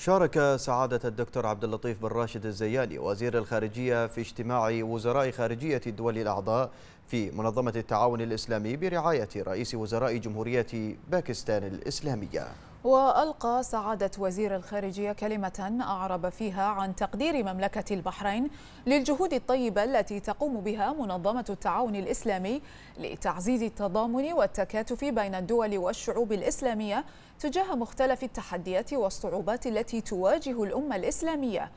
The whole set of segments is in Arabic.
شارك سعادة الدكتور عبد اللطيف بن راشد الزياني وزير الخارجية في اجتماع وزراء خارجية الدول الأعضاء في منظمة التعاون الإسلامي برعاية رئيس وزراء جمهورية باكستان الإسلامية وألقى سعادة وزير الخارجية كلمة أعرب فيها عن تقدير مملكة البحرين للجهود الطيبة التي تقوم بها منظمة التعاون الإسلامي لتعزيز التضامن والتكاتف بين الدول والشعوب الإسلامية تجاه مختلف التحديات والصعوبات التي تواجه الأمة الإسلامية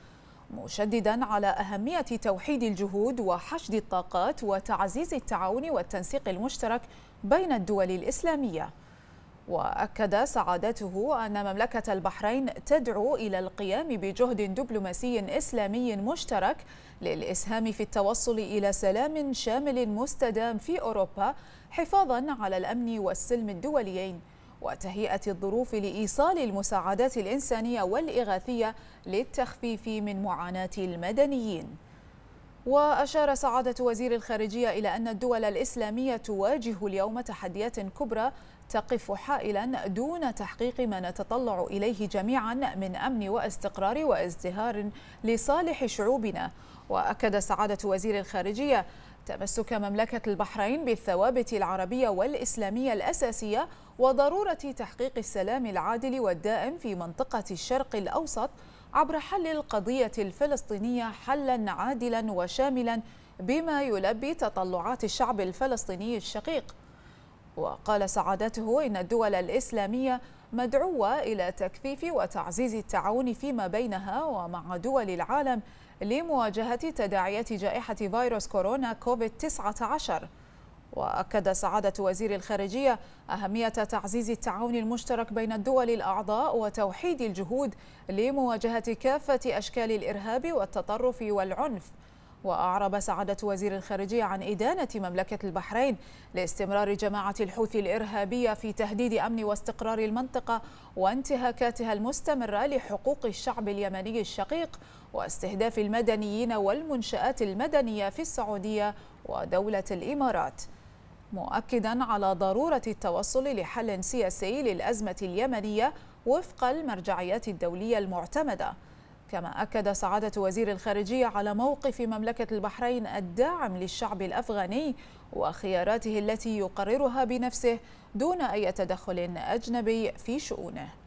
مشددا على أهمية توحيد الجهود وحشد الطاقات وتعزيز التعاون والتنسيق المشترك بين الدول الإسلامية واكد سعادته ان مملكه البحرين تدعو الى القيام بجهد دبلوماسي اسلامي مشترك للاسهام في التوصل الى سلام شامل مستدام في اوروبا حفاظا على الامن والسلم الدوليين وتهيئه الظروف لايصال المساعدات الانسانيه والاغاثيه للتخفيف من معاناه المدنيين وأشار سعادة وزير الخارجية إلى أن الدول الإسلامية تواجه اليوم تحديات كبرى تقف حائلا دون تحقيق ما نتطلع إليه جميعا من أمن واستقرار وازدهار لصالح شعوبنا وأكد سعادة وزير الخارجية تمسك مملكة البحرين بالثوابت العربية والإسلامية الأساسية وضرورة تحقيق السلام العادل والدائم في منطقة الشرق الأوسط عبر حل القضية الفلسطينية حلا عادلا وشاملا بما يلبي تطلعات الشعب الفلسطيني الشقيق وقال سعادته إن الدول الإسلامية مدعوة إلى تكثيف وتعزيز التعاون فيما بينها ومع دول العالم لمواجهة تداعيات جائحة فيروس كورونا كوفيد 19 وأكد سعادة وزير الخارجية أهمية تعزيز التعاون المشترك بين الدول الأعضاء وتوحيد الجهود لمواجهة كافة أشكال الإرهاب والتطرف والعنف وأعرب سعادة وزير الخارجية عن إدانة مملكة البحرين لاستمرار جماعة الحوثي الإرهابية في تهديد أمن واستقرار المنطقة وانتهاكاتها المستمرة لحقوق الشعب اليمني الشقيق واستهداف المدنيين والمنشآت المدنية في السعودية ودولة الإمارات مؤكدا على ضرورة التوصل لحل سياسي للأزمة اليمنية وفق المرجعيات الدولية المعتمدة كما أكد سعادة وزير الخارجية على موقف مملكة البحرين الداعم للشعب الأفغاني وخياراته التي يقررها بنفسه دون أي تدخل أجنبي في شؤونه